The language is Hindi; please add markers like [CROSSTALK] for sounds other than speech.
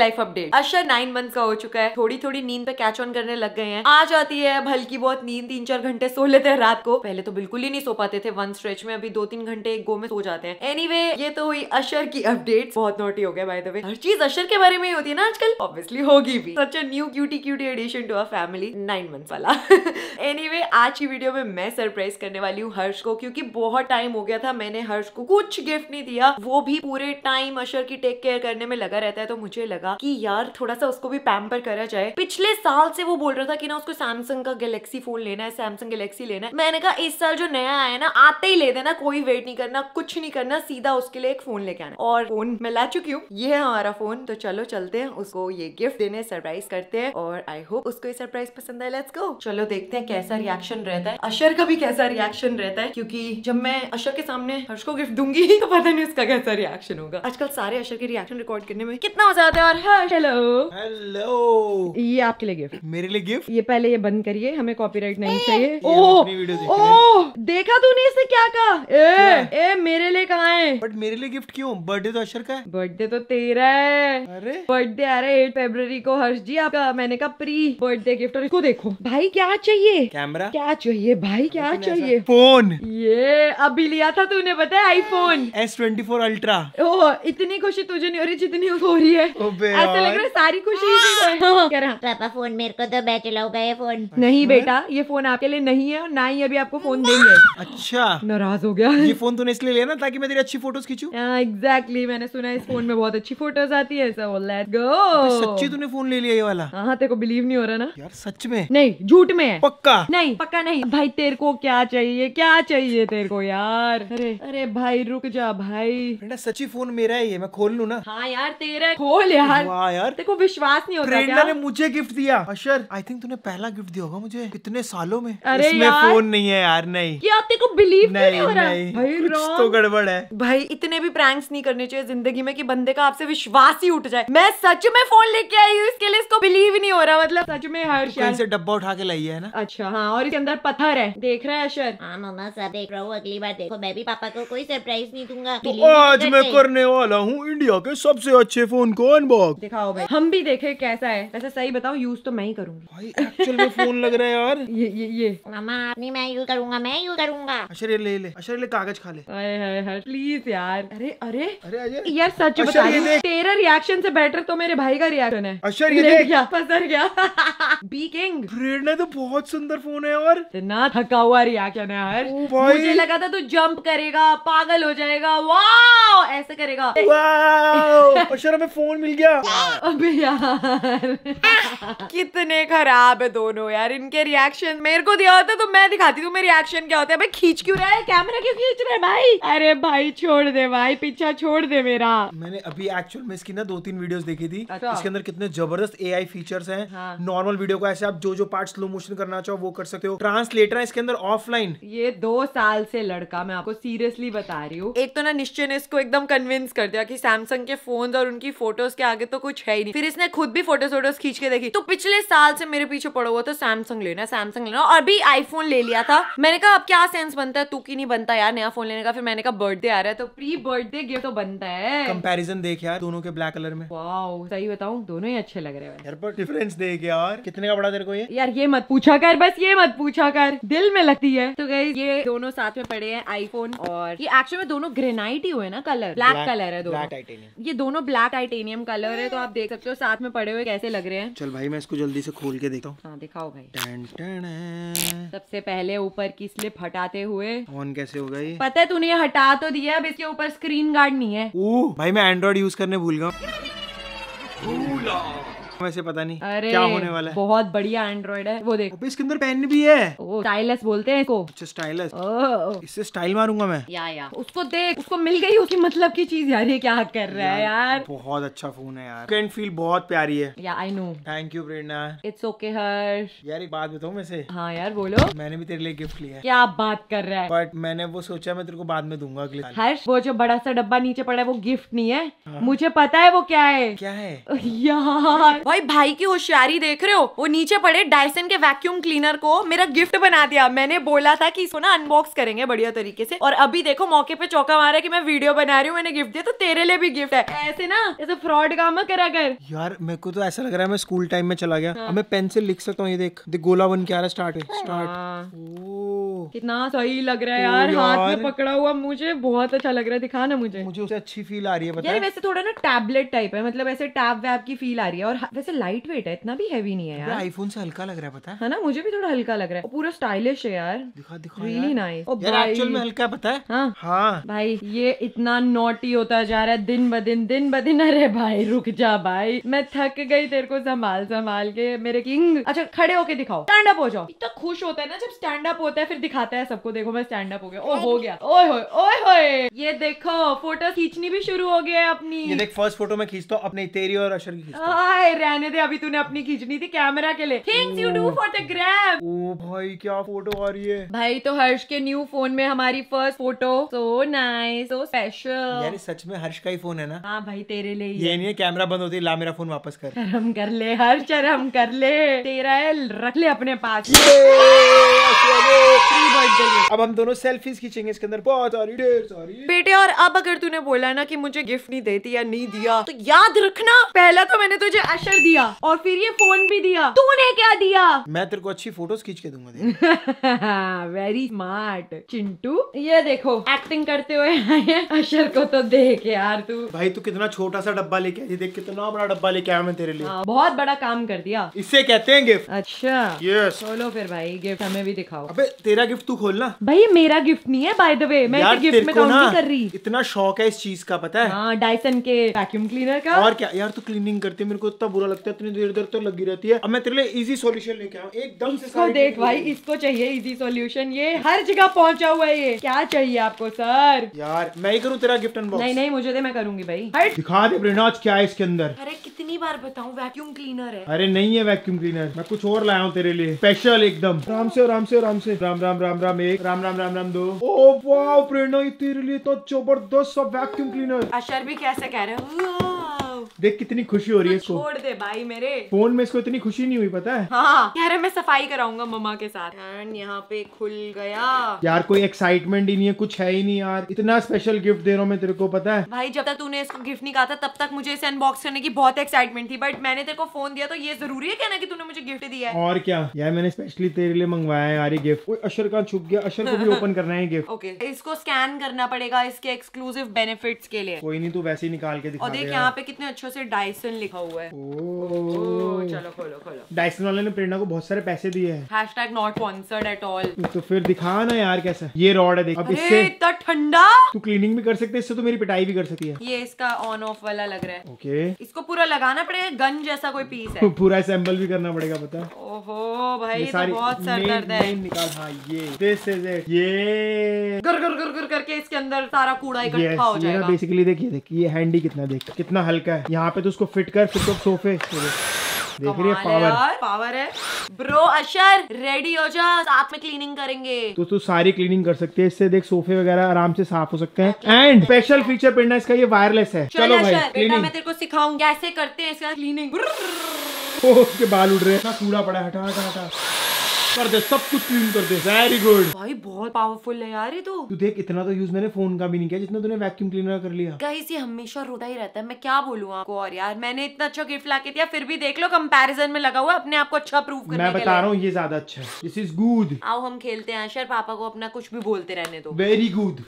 Life update Ashar nine month का हो चुका है थोड़ी थोड़ी नींद पे कैच ऑन करने लग गए हैं आ जाती है हल्की बहुत नींद तीन चार घंटे सो लेते हैं रात को पहले तो बिल्कुल ही नहीं सो पाते थे वन स्ट्रेच में अभी दो तीन घंटे एक गो में सो जाते हैं एनी anyway, ये तो हुई अशर की अपडेट बहुत नोटी हो गया बाय द वे हर चीज अशर के बारे में ही होती है ना आजकल ऑब्वियसली होगी भी such a new cutie cutie addition to our family nine month वाला एनीवे [LAUGHS] आज की वीडियो में मैं सरप्राइज करने वाली हूँ हर्ष को क्योंकि बहुत टाइम हो गया था मैंने हर्ष को कुछ गिफ्ट नहीं दिया वो भी पूरे टाइम अशर की टेक केयर करने में लगा रहता है तो मुझे लगा लगा कि यार थोड़ा सा उसको भी पैम्पर करा जाए पिछले साल से वो बोल रहा था कि ना उसको सैमसंग का गैलेक्सी फोन लेना है सैमसंग गैलेक्सी लेना है मैंने कहा इस साल जो नया आया ना आते ही ले देना कोई वेट नहीं करना कुछ नहीं करना सीधा उसके लिए एक फोन लेके आना और फोन मैं ला चुकी हूँ ये है हमारा फोन तो चलो चलते हैं उसको ये गिफ्ट देने सरप्राइज करते हैं और आई होप उसको ये सरप्राइज पसंद है लेट्स गो चलो देखते हैं कैसा रिएक्शन रहता है अशर का भी कैसा रिएक्शन रहता है क्योंकि जब मैं अशर के सामने हर्ष को गिफ्ट दूंगी [LAUGHS] तो पता नहीं उसका कैसा रिएक्शन होगा आजकल सारे अशर के रिएक्शन रिकॉर्ड करने में कितना मजा आता है और हर्ष हेलो हेलो ये आपके लिए गिफ्ट मेरे लिए गिफ्ट ये पहले ये बंद करिए हमें कॉपीराइट नहीं चाहिए ओ ओ देखा तूने इसने क्या कहा ए ए मेरे लिए कहा है बट मेरे लिए गिफ्ट क्यों बर्थडे तो अशर का है बर्थडे तो तेरा है अरे बर्थडे आ रहा है एट फेब्रवरी को हर्ष जी आपका मैंने कहा प्री बर्थडे गिफ्ट और इसको देखो भाई क्या चाहिए कैमरा क्या चाहिए भाई क्या चाहिए फोन ये अभी लिया था तूने बताया I iPhone S twenty four ultra ओ इतनी खुशी तुझे नहीं हो रही जितनी हो रही है ऐसा सारी खुशी हाँ। हाँ। पापा फोन मेरे को तो मैं चलाऊंगा गए फोन नहीं बेटा ये फोन आपके लिए नहीं है और ना ही अभी आपको फोन देंगे अच्छा नाराज हो गया ये फोन तूने इसलिए लिया ना ताकि मैं तेरी अच्छी फोटोज खींचू एग्जैक्टली हाँ, मैंने सुना इस फोन में बहुत अच्छी फोटोज आती है सो लेट गो सच्ची तूने फोन ले लिया ये वाला हाँ तेरे को बिलीव नहीं हो रहा ना यार सच में नहीं झूठ में है पक्का नहीं पक्का नहीं भाई तेरे को क्या चाहिए क्या चाहिए तेरे को यार अरे अरे भाई रुक जा भाई बेटा सच्ची फोन मेरा ही है मैं खोल लू ना हाँ यार तेरा खोल यार यार वाह यार देखो विश्वास नहीं होता क्या ने मुझे गिफ्ट दिया अशर आई थिंक तूने पहला गिफ्ट दिया होगा मुझे कितने सालों में अरे इसमें फोन नहीं है यार नहीं यार तेरे बिलीव नहीं, नहीं हो रहा नहीं, भाई तो गड़बड़ है भाई इतने भी प्रैंक्स नहीं करने चाहिए जिंदगी में कि बंदे का आपसे विश्वास ही उठ जाए मैं सच में फोन लेके आई हूँ इसके लिए इसको बिलीव नहीं हो रहा मतलब सच में हर शहर से डब्बा उठा के लाई है ना अच्छा हाँ और इसके अंदर पत्थर है देख रहा है अशर हाँ मामा सर देख रहा हूँ अगली बार देखो मैं भी पापा को कोई सरप्राइज नहीं दूंगा तो आज मैं करने वाला हूँ इंडिया के सबसे अच्छे फोन को अनुभव डॉग दिखाओ भाई हम भी देखे कैसा है वैसे सही बताओ यूज तो मैं ही करूंगी भाई एक्चुअल फोन लग रहा है यार ये ये ये मामा नहीं मैं यूज करूंगा मैं यूज करूंगा अशर ले ले अशर ले कागज खा ले प्लीज यार अरे अरे अरे यार सच बता तेरा रिएक्शन से बेटर तो मेरे भाई का रिएक्शन है अशर ये देख गया फसर गया बी किंग प्रेरणा तो बहुत सुंदर फोन है और इतना थका हुआ रिएक्शन है यार मुझे लगा था तू जंप करेगा पागल हो जाएगा वाओ ऐसे करेगा वाओ अशर हमें फोन मिल गया अबे यार कितने खराब है दोनों यार इनके रिएक्शन मेरे को दिया होता तो मैं दिखाती तुम्हें रिएक्शन क्या होता है भाई खींच क्यों रहा है कैमरा क्यों खींच रहा है भाई अरे भाई छोड़ दे भाई पीछा छोड़ दे मेरा मैंने अभी एक्चुअल में इसकी ना दो तीन वीडियोस देखी थी अच्छा। इसके अंदर कितने जबरदस्त ए आई फीचर्स हैं हाँ। नॉर्मल वीडियो को ऐसे आप जो जो पार्ट स्लो मोशन करना चाहो वो कर सकते हो ट्रांसलेटर है इसके अंदर ऑफलाइन ये दो साल से लड़का मैं आपको सीरियसली बता रही हूँ एक तो ना निश्चय ने इसको एकदम कन्विंस कर दिया की सैमसंग के फोन और उनकी फोटोज के आगे आगे तो कुछ है ही नहीं फिर इसने खुद भी फोटोज वोटोज खींच के देखी तो पिछले साल से मेरे पीछे पड़ा हुआ था सैमसंग लेना सैमसंग लेना और अभी आईफोन ले लिया था मैंने कहा अब क्या सेंस बनता है तू की नहीं बनता यार नया फोन लेने का फिर मैंने कहा बर्थडे आ रहा है तो प्री बर्थडे गिफ्ट तो बनता है कंपेरिजन देख यार दोनों के ब्लैक कलर में वाओ सही बताऊ दोनों ही अच्छे लग रहे हैं यार पर डिफरेंस देख यार कितने का पड़ा तेरे को ये यार ये मत पूछा कर बस ये मत पूछा कर दिल में लगती है तो गई ये दोनों साथ में पड़े हैं आईफोन और ये एक्चुअली में दोनों ग्रेनाइट ही हुए ना कलर ब्लैक कलर है दोनों ये दोनों ब्लैक टाइटेनियम कलर लग रहे हैं तो आप देख सकते हो साथ में पड़े हुए कैसे लग रहे हैं चल भाई मैं इसको जल्दी से खोल के देखता हूँ हाँ, दिखाओ भाई टन टन सबसे पहले ऊपर की स्लिप हटाते हुए ऑन कैसे हो गई पता है तूने ये हटा तो दिया अब इसके ऊपर स्क्रीन गार्ड नहीं है ओ भाई मैं एंड्रॉइड यूज करने भूल गया वैसे पता नहीं अरे क्या होने वाला है बहुत बढ़िया एंड्रॉइड है वो देख इसके अंदर पेन भी है स्टाइलस बोलते हैं इसको अच्छा स्टाइलस इससे स्टाइल मारूंगा मैं या या उसको देख उसको मिल गई उसकी मतलब की चीज यार ये क्या कर रहा है यार बहुत अच्छा फोन है यार कैन फील बहुत प्यारी है या I know thank you Prerna it's okay Harsh यार एक बात बताऊँ वैसे हाँ यार बोलो मैंने भी तेरे लिए गिफ्ट लिया क्या बात कर रहा है बट मैंने वो सोचा मैं तेरे को बाद में दूंगा अगले हर्ष वो जो बड़ा सा डब्बा नीचे पड़ा है वो गिफ्ट नहीं है हाँ। मुझे पता है वो क्या है क्या है [LAUGHS] यार भाई भाई की होशियारी देख रहे हो वो नीचे पड़े डायसन के वैक्यूम क्लीनर को मेरा गिफ्ट बना दिया मैंने बोला था कि इसको ना अनबॉक्स करेंगे बढ़िया तरीके से और अभी देखो मौके पे चौका मारा है कि मैं वीडियो बना रही हूँ मैंने गिफ्ट दिया तो तेरे लिए भी गिफ्ट है ऐसे ना ऐसे फ्रॉड काम करा कर यार मेरे को तो ऐसा लग रहा है मैं स्कूल टाइम में चला गया हाँ। मैं पेंसिल लिख सकता हूँ ये देख गोला बन के आ रहा है स्टार्ट हाँ। स्टार्ट कितना सही लग रहा है यार, हाथ में पकड़ा हुआ मुझे बहुत अच्छा लग रहा है दिखा ना मुझे मुझे उसे अच्छी फील आ रही है यार वैसे थोड़ा ना टैबलेट टाइप है मतलब ऐसे टैब वैब की फील आ रही है और वैसे लाइट वेट है इतना भी हैवी नहीं है यार आईफोन से हल्का लग रहा है पता है ना मुझे भी थोड़ा हल्का लग रहा है पूरा स्टाइलिश है यार रियली नाइस एक्चुअल में हल्का पता है हाँ। हाँ। भाई ये इतना नोटी होता जा रहा है दिन ब दिन दिन ब दिन अरे भाई रुक जा भाई मैं थक गई तेरे को संभाल संभाल के मेरे किंग अच्छा खड़े होके दिखाओ स्टैंड अप हो जाओ इतना खुश होता है ना जब स्टैंड अप होता है फिर दिखाता है सबको देखो मैं स्टैंड अप हो गया ओ हाँ हो गया ओए होए ओए होए ये देखो फोटो खींचनी भी शुरू हो गया है अपनी ये देख फर्स्ट फोटो मैं खींचता हूँ अपने तेरी और अशर की आए रहने दे अभी तूने अपनी खींचनी थी कैमरा के लिए things you do for the gram ओ भाई क्या फोटो आ रही है भाई तो हर्ष के न्यू फोन में हमारी first photo so nice so special यार सच में हर्ष का ही फोन है ना हाँ भाई तेरे लिए ये नहीं है कैमरा बंद होती ला मेरा फोन वापस कर हम कर ले हर्ष हम कर ले तेरा है रख ले अपने पास अब हम दोनों सेल्फीज खींचेंगे इसके अंदर बहुत सारी ढेर सारी बेटे और अब अगर तूने बोला ना कि मुझे गिफ्ट नहीं देती या नहीं दिया तो याद रखना पहला तो मैंने तुझे अशर दिया और फिर ये फोन भी दिया तूने क्या दिया मैं तेरे को अच्छी फोटोज खींच के दूंगा वेरी स्मार्ट [LAUGHS] चिंटू ये देखो एक्टिंग करते हुए अशर को तो देख यार तू भाई तू कितना छोटा सा डब्बा लेके आई देख कितना बड़ा डब्बा लेके आया मैं तेरे लिए हाँ, बहुत बड़ा काम कर दिया इससे कहते हैं गिफ्ट अच्छा ये चलो फिर भाई गिफ्ट हमें भी दिखाओ अबे तेरा गिफ्ट तू खोलना भाई मेरा गिफ्ट नहीं है बाय द वे मैं यार, गिफ्ट में काउंट नहीं कर रही इतना शौक है इस चीज का पता है हाँ डायसन के वैक्यूम क्लीनर का और क्या यार तू क्लीनिंग करती है मेरे को इतना बुरा लगता है इतनी देर देर तो लगी रहती है अब मैं तेरे लिए इजी सोल्यूशन लेके आऊँ एकदम से देख भाई इसको चाहिए इजी सोल्यूशन ये हर जगह पहुंचा हुआ है ये क्या चाहिए आपको सर यार मैं ही करूँ तेरा गिफ्ट अनबॉक्स नहीं नहीं मुझे दे मैं करूंगी भाई दिखा दे प्रणाज क्या है इसके अंदर अरे कितनी बार बताऊँ वैक्यूम क्लीनर है अरे नहीं है वैक्यूम क्लीनर मैं कुछ और लाया हूँ तेरे लिए स्पेशल एकदम राम से राम से राम से राम राम राम राम एक राम राम राम राम दो ओ प्रेरणा तेरे लिए तो जबरदस्त सब वैक्यूम क्लीनर अशर भी कैसे कह रहे हो देख कितनी खुशी हो रही है इसको छोड़ दे भाई मेरे फोन में इसको इतनी खुशी नहीं हुई पता है हाँ मैं सफाई कराऊंगा मम्मा के साथ यहाँ पे खुल गया यार कोई एक्साइटमेंट ही नहीं है कुछ है ही नहीं यार इतना स्पेशल गिफ्ट दे रहा हूँ मैं तेरे को पता है भाई जब तक तूने इसको गिफ्ट नहीं कहा था तब तक मुझे इसे अनबॉक्स करने की बहुत एक्साइटमेंट थी बट मैंने तेरे को फोन दिया तो ये जरूरी है कहना की तूने मुझे गिफ्ट दिया है और क्या यार मैंने स्पेशली तेरे लिए मंगवाया है यार गिफ्ट कोई अशर का छुप गया अशर को भी ओपन [LAUGHS] करना है गिफ्ट ओके इसको स्कैन करना पड़ेगा इसके एक्सक्लूसिव बेनिफिट्स के लिए कोई नहीं तू वैसे ही निकाल के दिखा और देख यहाँ पे कितने अच्छा से डायसन लिखा हुआ है ओ, चलो खोलो खोलो डायसन वाले ने प्रेरणा को बहुत सारे पैसे दिए हैं तो फिर दिखा ना यार कैसा ये रॉड है देख इससे इतना ठंडा तू क्लीनिंग भी कर सकते है इससे तो मेरी पिटाई भी कर सकती है ये इसका ऑन ऑफ वाला लग रहा है ओके इसको पूरा लगाना पड़ेगा गन जैसा कोई पीस है [LAUGHS] पूरा असेंबल भी करना पड़ेगा पता ओहो भाई तो बहुत सर दर्द है निकाल हाँ ये दिस इज इट ये गर गर गर गर करके इसके अंदर सारा कूड़ा इकट्ठा हो जाएगा बेसिकली देखिए देखिए ये हैंडी कितना देख कितना हल्का है है यहाँ पे तो उसको फिट कर फिर तो सोफे देख रही है पावर है पावर है ब्रो अशर रेडी हो जा साथ में क्लीनिंग करेंगे तो तू सारी क्लीनिंग कर सकती है इससे देख सोफे वगैरह आराम से साफ हो सकते हैं एंड स्पेशल फीचर पिंडा इसका ये वायरलेस है चलो भाई बेटा मैं तेरे को सिखाऊं कैसे करते हैं इसका क्लीनिंग [LAUGHS] ओह उसके बाल उड़ रहे हैं कूड़ा पड़ा हटा हटा हटा कर दे सब कुछ क्लीन कर दे वेरी गुड भाई बहुत पावरफुल है यार ये तो तू देख इतना तो यूज मैंने फोन का भी नहीं किया जितना तूने वैक्यूम क्लीनर कर लिया गाइस ये हमेशा रोता ही रहता है मैं क्या बोलूँ आपको और यार मैंने इतना अच्छा गिफ्ट ला के दिया फिर भी देख लो कंपैरिजन में लगा हुआ अपने आप को अच्छा प्रूव करने मैं बता रहा हूँ ये ज्यादा अच्छा है दिस इज गुड आओ हम खेलते हैं आशर पापा को अपना कुछ भी बोलते रहने दो वेरी गुड